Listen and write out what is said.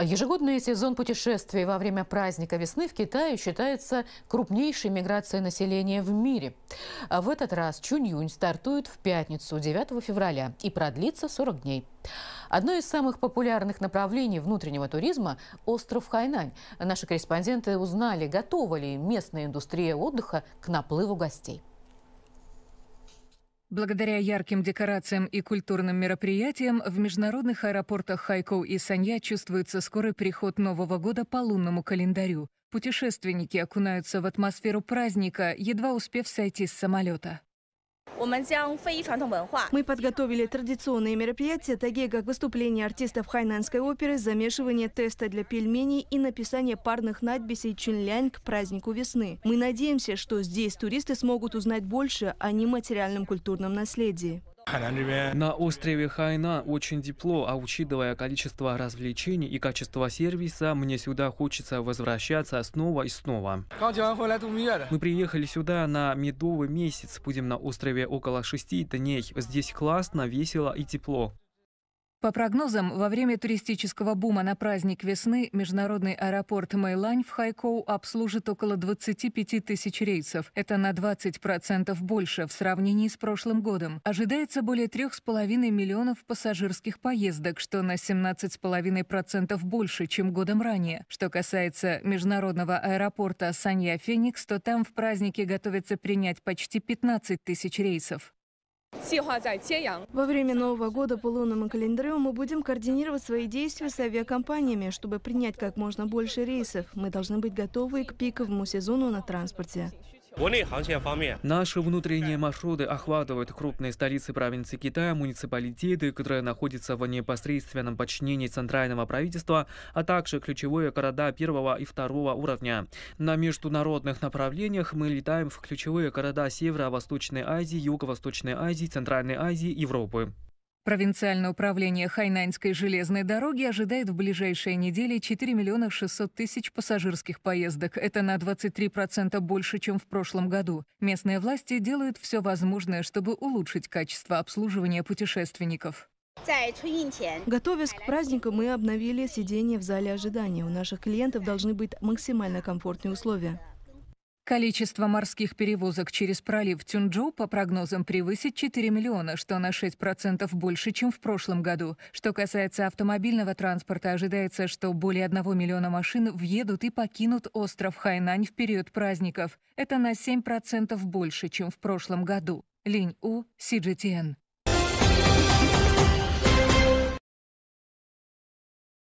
Ежегодный сезон путешествий во время праздника весны в Китае считается крупнейшей миграцией населения в мире. А в этот раз Чуньюнь стартует в пятницу, 9 февраля, и продлится 40 дней. Одно из самых популярных направлений внутреннего туризма – остров Хайнань. Наши корреспонденты узнали, готова ли местная индустрия отдыха к наплыву гостей. Благодаря ярким декорациям и культурным мероприятиям в международных аэропортах Хайкоу и Санья чувствуется скорый приход Нового года по лунному календарю. Путешественники окунаются в атмосферу праздника, едва успев сойти с самолета. Мы подготовили традиционные мероприятия, такие как выступление артистов хайнанской оперы, замешивание теста для пельменей и написание парных надписей Чинлянь к празднику весны. Мы надеемся, что здесь туристы смогут узнать больше о нематериальном культурном наследии. На острове Хайна очень тепло, а учитывая количество развлечений и качество сервиса, мне сюда хочется возвращаться снова и снова. Мы приехали сюда на медовый месяц, будем на острове около шести дней. Здесь классно, весело и тепло. По прогнозам, во время туристического бума на праздник весны международный аэропорт Мэйлань в Хайкоу обслужит около 25 тысяч рейсов. Это на 20% больше в сравнении с прошлым годом. Ожидается более 3,5 миллионов пассажирских поездок, что на 17,5% больше, чем годом ранее. Что касается международного аэропорта Санья-Феникс, то там в празднике готовится принять почти 15 тысяч рейсов. Во время Нового года по лунному календарю мы будем координировать свои действия с авиакомпаниями, чтобы принять как можно больше рейсов. Мы должны быть готовы к пиковому сезону на транспорте. Наши внутренние маршруты охватывают крупные столицы провинции Китая, муниципалитеты, которые находятся в непосредственном подчинении центрального правительства, а также ключевые города первого и второго уровня. На международных направлениях мы летаем в ключевые города Северо-Восточной Азии, Юго-Восточной Азии, Центральной Азии, Европы. Провинциальное управление Хайнаньской железной дороги ожидает в ближайшие недели 4 миллиона 600 тысяч пассажирских поездок. Это на 23% больше, чем в прошлом году. Местные власти делают все возможное, чтобы улучшить качество обслуживания путешественников. Готовясь к празднику, мы обновили сиденье в зале ожидания. У наших клиентов должны быть максимально комфортные условия. Количество морских перевозок через пролив Тюнджу, по прогнозам, превысит 4 миллиона, что на 6% больше, чем в прошлом году. Что касается автомобильного транспорта, ожидается, что более 1 миллиона машин въедут и покинут остров Хайнань в период праздников. Это на 7% больше, чем в прошлом году. Линь У, CGTN.